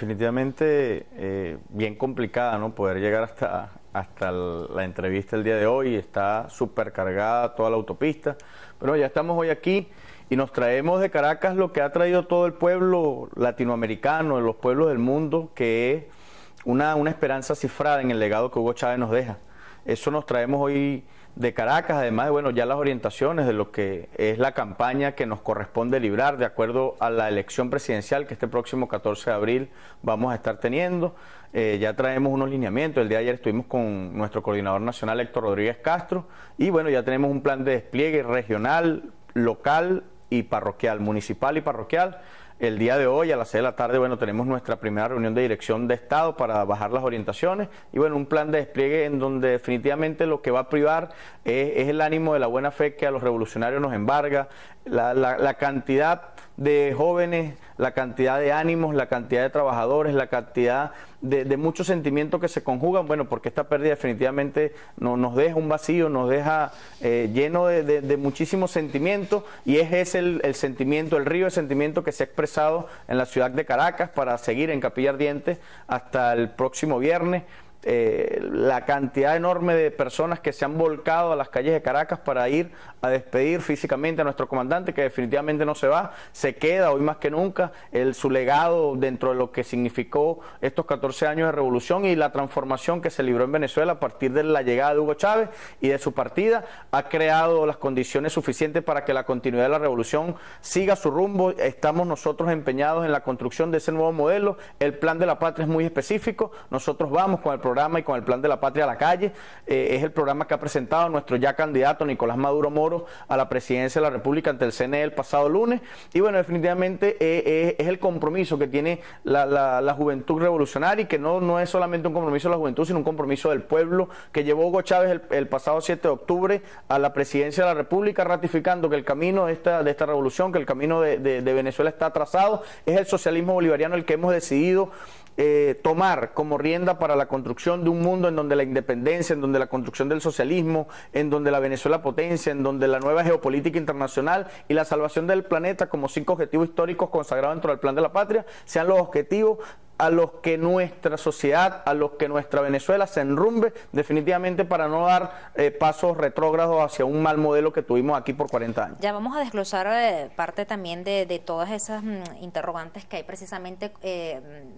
Definitivamente eh, bien complicada, ¿no? Poder llegar hasta, hasta la entrevista el día de hoy, está súper cargada toda la autopista, pero ya estamos hoy aquí y nos traemos de Caracas lo que ha traído todo el pueblo latinoamericano, de los pueblos del mundo, que es una, una esperanza cifrada en el legado que Hugo Chávez nos deja. Eso nos traemos hoy de Caracas, además de bueno, ya las orientaciones de lo que es la campaña que nos corresponde librar de acuerdo a la elección presidencial que este próximo 14 de abril vamos a estar teniendo. Eh, ya traemos unos lineamientos, el día de ayer estuvimos con nuestro coordinador nacional Héctor Rodríguez Castro y bueno, ya tenemos un plan de despliegue regional, local y parroquial, municipal y parroquial. El día de hoy a las 6 de la tarde, bueno, tenemos nuestra primera reunión de dirección de Estado para bajar las orientaciones y bueno, un plan de despliegue en donde definitivamente lo que va a privar es, el ánimo de la buena fe que a los revolucionarios nos embarga, la, la cantidad de jóvenes la cantidad de ánimos, la cantidad de trabajadores, la cantidad de, de muchos sentimientos que se conjugan, bueno, porque esta pérdida definitivamente nos deja un vacío, nos deja eh, lleno de, muchísimos sentimientos y es ese el, el, sentimiento, el río de sentimiento que se ha expresado en la ciudad de Caracas para seguir en Capilla Ardiente hasta el próximo viernes eh, la cantidad enorme de personas que se han volcado a las calles de Caracas para ir a despedir físicamente a nuestro comandante, que definitivamente no se va, se queda hoy más que nunca el, su legado dentro de lo que significó estos 14 años de revolución y la transformación que se libró en Venezuela a partir de la llegada de Hugo Chávez y de su partida, ha creado las condiciones suficientes para que la continuidad de la revolución siga su rumbo. Estamos nosotros empeñados en la construcción de ese nuevo modelo. El plan de la patria es muy específico. Nosotros vamos con el programa y con el plan de la patria a la calle. Eh, es el programa que ha presentado nuestro ya candidato Nicolás Maduro Moro a la presidencia de la República ante el CNE el pasado lunes. Y bueno, definitivamente eh, eh, es, el compromiso que tiene la, la, juventud revolucionaria y que no, no es solamente un compromiso de la juventud, sino un compromiso del pueblo que llevó Hugo Chávez el, pasado 7 de octubre a la presidencia de la República, ratificando que el camino de esta, de esta revolución, que el camino de, de Venezuela está trazado, es el socialismo bolivariano el que hemos decidido eh, tomar como rienda para la construcción de un mundo en donde la independencia, en donde la construcción del socialismo, en donde la Venezuela potencia, en donde la nueva geopolítica internacional y la salvación del planeta como cinco objetivos históricos consagrados dentro del plan de la patria sean los objetivos a los que nuestra sociedad, a los que nuestra Venezuela se enrumbe definitivamente para no dar eh, pasos retrógrados hacia un mal modelo que tuvimos aquí por 40 años. Ya vamos a desglosar eh, parte también de, todas esas mm, interrogantes que hay precisamente. Eh,